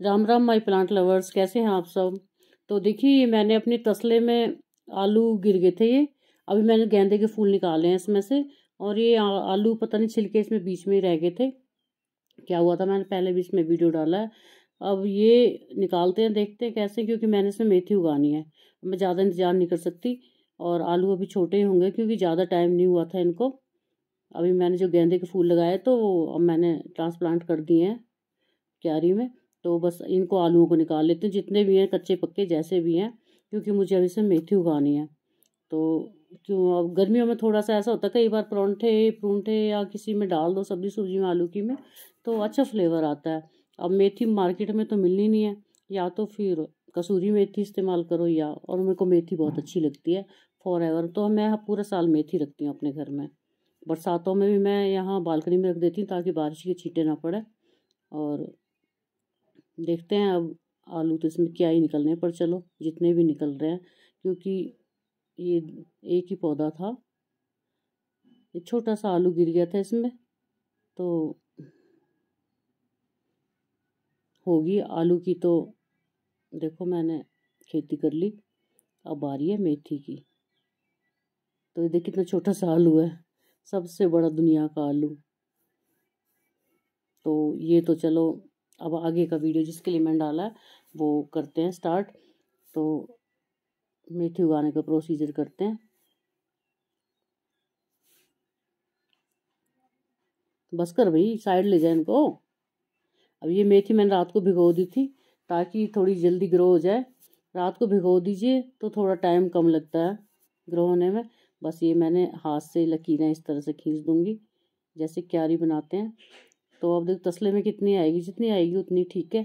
Ram Ram my plant lovers कैसे हैं आप सब तो देखिए मैंने अपने तसले में आलू गिर गए थे ये अभी मैंने गेंदे के फूल निकाले हैं इसमें से और ये आलू पता नहीं छिलके इसमें बीच में ही रह गए थे क्या हुआ था मैंने पहले भी इसमें वीडियो डाला है अब ये निकालते हैं देखते हैं कैसे क्योंकि मैंने इसमें मेथी उगानी है मैं ज़्यादा इंतज़ार नहीं कर सकती और आलू अभी छोटे ही होंगे क्योंकि ज़्यादा टाइम नहीं हुआ था इनको अभी मैंने जो गेंदे के फूल लगाए तो अब मैंने ट्रांसप्लांट कर दिए हैं क्यारी में तो बस इनको आलूओं को निकाल लेते हैं जितने भी हैं कच्चे पक्के जैसे भी हैं क्योंकि मुझे अभी से मेथी उगानी है तो क्यों अब गर्मियों में थोड़ा सा ऐसा होता है कई बार परौंठे परौंठे या किसी में डाल दो सब्जी सब्जी में आलू की में तो अच्छा फ्लेवर आता है अब मेथी मार्केट में तो मिलनी नहीं है या तो फिर कसूरी मेथी इस्तेमाल करो या और मेरे को मेथी बहुत अच्छी लगती है फॉर एवर तो मैं पूरा साल मेथी रखती हूँ अपने घर में बरसातों में भी मैं यहाँ बालकनी में रख देती हूँ ताकि बारिश के छींटे ना पड़े और देखते हैं अब आलू तो इसमें क्या ही निकलने पर चलो जितने भी निकल रहे हैं क्योंकि ये एक ही पौधा था ये छोटा सा आलू गिर गया था इसमें तो होगी आलू की तो देखो मैंने खेती कर ली अब आ रही है मेथी की तो ये देख कितना छोटा सा आलू है सबसे बड़ा दुनिया का आलू तो ये तो चलो अब आगे का वीडियो जिसके लिए मैंने डाला है वो करते हैं स्टार्ट तो मेथी उगाने का प्रोसीजर करते हैं बस कर भाई साइड ले जाए इनको अब ये मेथी मैंने रात को भिगो दी थी ताकि थोड़ी जल्दी ग्रो हो जाए रात को भिगो दीजिए तो थोड़ा टाइम कम लगता है ग्रो होने में बस ये मैंने हाथ से लकीरें इस तरह से खींच दूँगी जैसे क्यारी बनाते हैं तो अब देखो तसले में कितनी आएगी जितनी आएगी उतनी ठीक है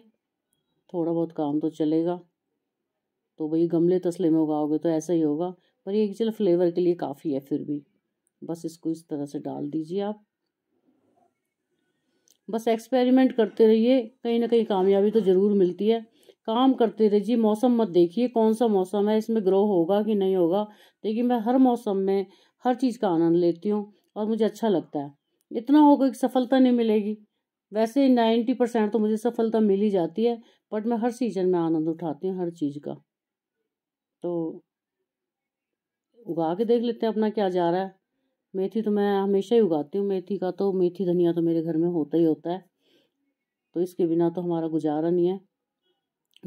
थोड़ा बहुत काम तो चलेगा तो भाई गमले तसले में उगाओगे तो ऐसा ही होगा पर ये चलो फ्लेवर के लिए काफ़ी है फिर भी बस इसको इस तरह से डाल दीजिए आप बस एक्सपेरिमेंट करते रहिए कहीं ना कहीं कामयाबी तो ज़रूर मिलती है काम करते रहिए मौसम मत देखिए कौन सा मौसम है इसमें ग्रो होगा कि नहीं होगा देखिए मैं हर मौसम में हर चीज़ का आनंद लेती हूँ और मुझे अच्छा लगता है इतना होगा कि सफलता नहीं मिलेगी वैसे नाइन्टी परसेंट तो मुझे सफलता मिल ही जाती है बट मैं हर सीजन में आनंद उठाती हूँ हर चीज़ का तो उगा के देख लेते हैं अपना क्या जा रहा है मेथी तो मैं हमेशा ही उगाती हूँ मेथी का तो मेथी धनिया तो मेरे घर में होता ही होता है तो इसके बिना तो हमारा गुजारा नहीं है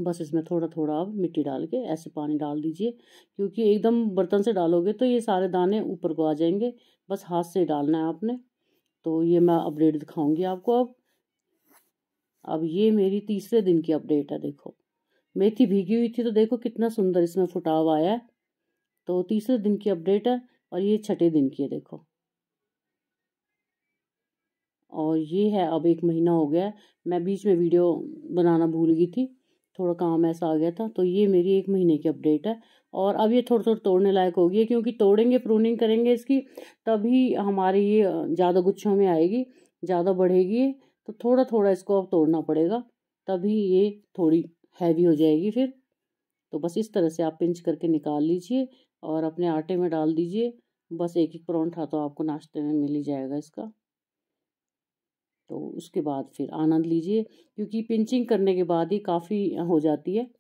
बस इसमें थोड़ा थोड़ा आप मिट्टी डाल के ऐसे पानी डाल दीजिए क्योंकि एकदम बर्तन से डालोगे तो ये सारे दाने ऊपर को आ जाएंगे बस हाथ से डालना है आपने तो ये मैं अपडेट दिखाऊंगी आपको अब अब ये मेरी तीसरे दिन की अपडेट है देखो मेथी भीगी हुई थी तो देखो कितना सुंदर इसमें फुटाव आया है तो तीसरे दिन की अपडेट है और ये छठे दिन की है देखो और ये है अब एक महीना हो गया मैं बीच में वीडियो बनाना भूल गई थी थोड़ा काम ऐसा आ गया था तो ये मेरी एक महीने की अपडेट है और अब ये थोड़ी थोड़ा तोड़ने लायक होगी क्योंकि तोड़ेंगे प्रूनिंग करेंगे इसकी तभी हमारी ये ज़्यादा गुच्छों में आएगी ज़्यादा बढ़ेगी तो थोड़ा थोड़ा इसको अब तोड़ना पड़ेगा तभी ये थोड़ी हैवी हो जाएगी फिर तो बस इस तरह से आप पिंच करके निकाल लीजिए और अपने आटे में डाल दीजिए बस एक एक परौंठा तो आपको नाश्ते में मिल ही जाएगा इसका तो उसके बाद फिर आनंद लीजिए क्योंकि पिंचिंग करने के बाद ही काफ़ी हो जाती है